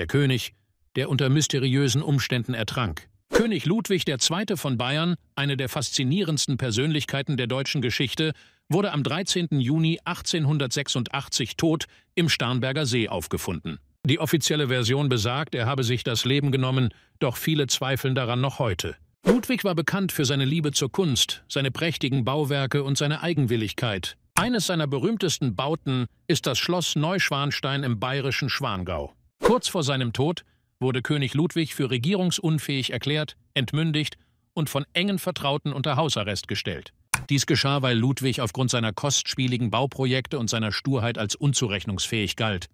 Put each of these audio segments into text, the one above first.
der König, der unter mysteriösen Umständen ertrank. König Ludwig II. von Bayern, eine der faszinierendsten Persönlichkeiten der deutschen Geschichte, wurde am 13. Juni 1886 tot im Starnberger See aufgefunden. Die offizielle Version besagt, er habe sich das Leben genommen, doch viele zweifeln daran noch heute. Ludwig war bekannt für seine Liebe zur Kunst, seine prächtigen Bauwerke und seine Eigenwilligkeit. Eines seiner berühmtesten Bauten ist das Schloss Neuschwanstein im bayerischen Schwangau. Kurz vor seinem Tod wurde König Ludwig für regierungsunfähig erklärt, entmündigt und von engen Vertrauten unter Hausarrest gestellt. Dies geschah, weil Ludwig aufgrund seiner kostspieligen Bauprojekte und seiner Sturheit als unzurechnungsfähig galt.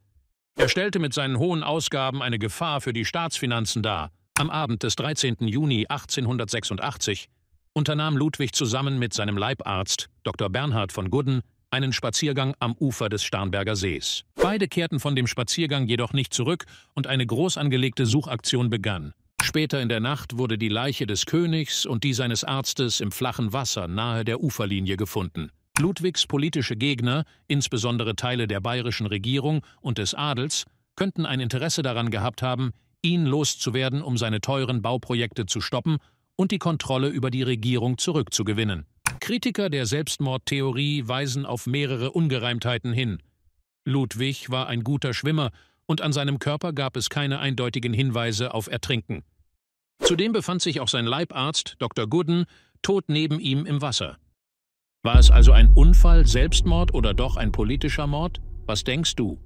Er stellte mit seinen hohen Ausgaben eine Gefahr für die Staatsfinanzen dar. Am Abend des 13. Juni 1886 unternahm Ludwig zusammen mit seinem Leibarzt Dr. Bernhard von Gudden einen Spaziergang am Ufer des Starnberger Sees. Beide kehrten von dem Spaziergang jedoch nicht zurück und eine groß angelegte Suchaktion begann. Später in der Nacht wurde die Leiche des Königs und die seines Arztes im flachen Wasser nahe der Uferlinie gefunden. Ludwigs politische Gegner, insbesondere Teile der bayerischen Regierung und des Adels, könnten ein Interesse daran gehabt haben, ihn loszuwerden, um seine teuren Bauprojekte zu stoppen und die Kontrolle über die Regierung zurückzugewinnen. Kritiker der Selbstmordtheorie weisen auf mehrere Ungereimtheiten hin. Ludwig war ein guter Schwimmer und an seinem Körper gab es keine eindeutigen Hinweise auf Ertrinken. Zudem befand sich auch sein Leibarzt, Dr. Gooden, tot neben ihm im Wasser. War es also ein Unfall, Selbstmord oder doch ein politischer Mord? Was denkst du?